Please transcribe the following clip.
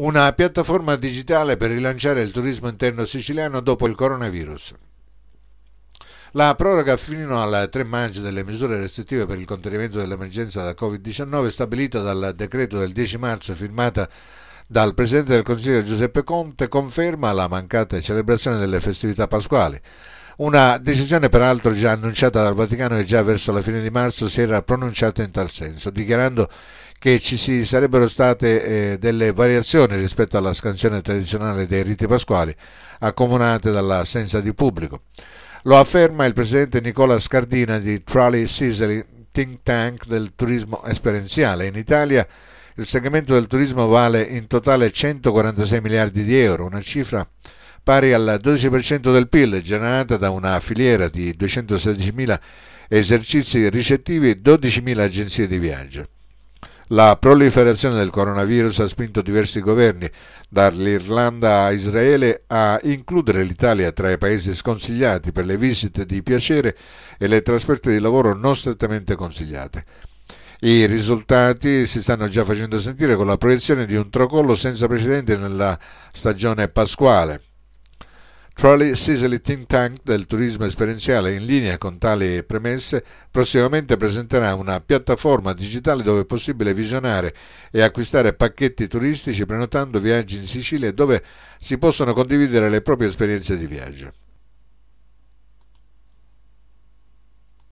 una piattaforma digitale per rilanciare il turismo interno siciliano dopo il coronavirus. La proroga fino al 3 maggio delle misure restrittive per il contenimento dell'emergenza da Covid-19 stabilita dal decreto del 10 marzo firmata dal Presidente del Consiglio Giuseppe Conte conferma la mancata celebrazione delle festività pasquali. Una decisione peraltro già annunciata dal Vaticano che già verso la fine di marzo si era pronunciato in tal senso, dichiarando che ci sarebbero state eh, delle variazioni rispetto alla scansione tradizionale dei riti pasquali, accomunate dall'assenza di pubblico. Lo afferma il presidente Nicola Scardina di Trolley Sicily, think tank del turismo esperienziale. In Italia il segmento del turismo vale in totale 146 miliardi di euro, una cifra pari al 12% del PIL, generata da una filiera di 216.000 esercizi ricettivi e 12.000 agenzie di viaggio. La proliferazione del coronavirus ha spinto diversi governi, dall'Irlanda a Israele, a includere l'Italia tra i paesi sconsigliati per le visite di piacere e le trasferte di lavoro non strettamente consigliate. I risultati si stanno già facendo sentire con la proiezione di un tracollo senza precedenti nella stagione pasquale. Trolley Sicily Think Tank del turismo esperienziale in linea con tali premesse prossimamente presenterà una piattaforma digitale dove è possibile visionare e acquistare pacchetti turistici prenotando viaggi in Sicilia e dove si possono condividere le proprie esperienze di viaggio.